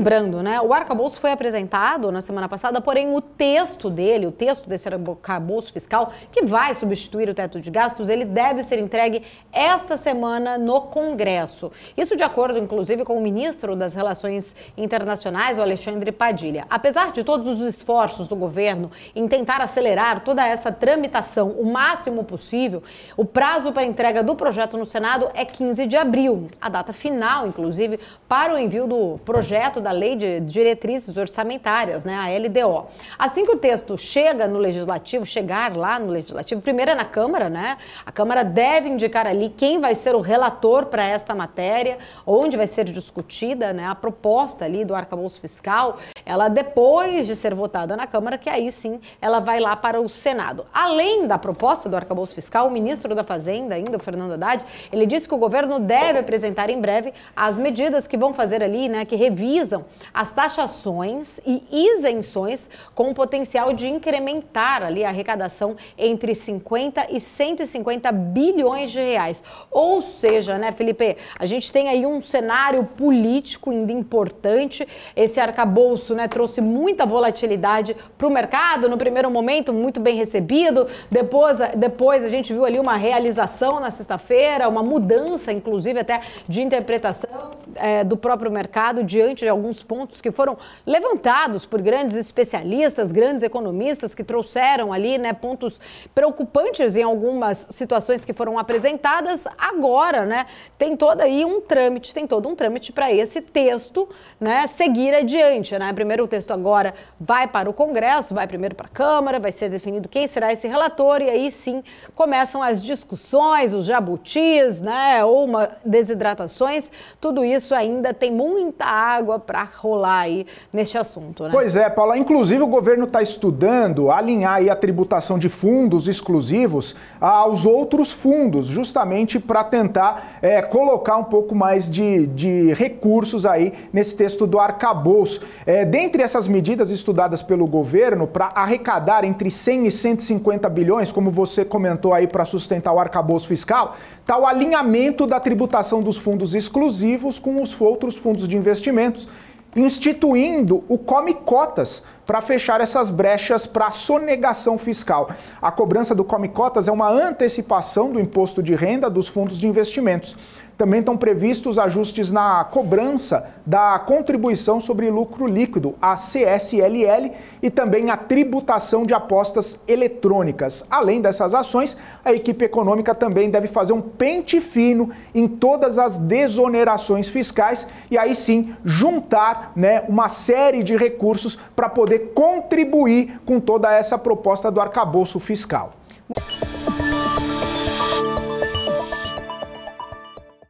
lembrando, né? O arcabouço foi apresentado na semana passada, porém o texto dele, o texto desse arcabouço fiscal, que vai substituir o teto de gastos, ele deve ser entregue esta semana no Congresso. Isso de acordo, inclusive, com o ministro das Relações Internacionais, o Alexandre Padilha. Apesar de todos os esforços do governo em tentar acelerar toda essa tramitação o máximo possível, o prazo para entrega do projeto no Senado é 15 de abril, a data final, inclusive, para o envio do projeto da da Lei de Diretrizes Orçamentárias, né, a LDO. Assim que o texto chega no legislativo, chegar lá no legislativo, primeiro é na Câmara, né? A Câmara deve indicar ali quem vai ser o relator para esta matéria, onde vai ser discutida, né, a proposta ali do arcabouço fiscal. Ela depois de ser votada na Câmara, que aí sim ela vai lá para o Senado. Além da proposta do arcabouço fiscal, o ministro da Fazenda, ainda o Fernando Haddad, ele disse que o governo deve apresentar em breve as medidas que vão fazer ali, né, que revisam então, as taxações e isenções com o potencial de incrementar ali a arrecadação entre 50 e 150 bilhões de reais. Ou seja, né, Felipe, a gente tem aí um cenário político ainda importante. Esse arcabouço, né, trouxe muita volatilidade para o mercado. No primeiro momento, muito bem recebido. Depois, depois a gente viu ali uma realização na sexta-feira, uma mudança, inclusive até de interpretação é, do próprio mercado diante de alguns pontos que foram levantados por grandes especialistas, grandes economistas que trouxeram ali né, pontos preocupantes em algumas situações que foram apresentadas. Agora, né, tem todo aí um trâmite, tem todo um trâmite para esse texto né, seguir adiante. Né? Primeiro o texto agora vai para o Congresso, vai primeiro para a Câmara, vai ser definido quem será esse relator e aí sim começam as discussões, os jabutis, né, ou uma desidratações, tudo isso ainda tem muita água para rolar aí neste assunto. Né? Pois é, Paula. Inclusive, o governo está estudando alinhar aí a tributação de fundos exclusivos aos outros fundos, justamente para tentar é, colocar um pouco mais de, de recursos aí nesse texto do arcabouço. É, dentre essas medidas estudadas pelo governo para arrecadar entre 100 e 150 bilhões, como você comentou aí, para sustentar o arcabouço fiscal, está o alinhamento da tributação dos fundos exclusivos com os outros fundos de investimentos instituindo o Come Cotas para fechar essas brechas para sonegação fiscal. A cobrança do Come Cotas é uma antecipação do imposto de renda dos fundos de investimentos. Também estão previstos ajustes na cobrança da contribuição sobre lucro líquido, a CSLL, e também a tributação de apostas eletrônicas. Além dessas ações, a equipe econômica também deve fazer um pente fino em todas as desonerações fiscais e aí sim juntar né, uma série de recursos para poder contribuir com toda essa proposta do arcabouço fiscal.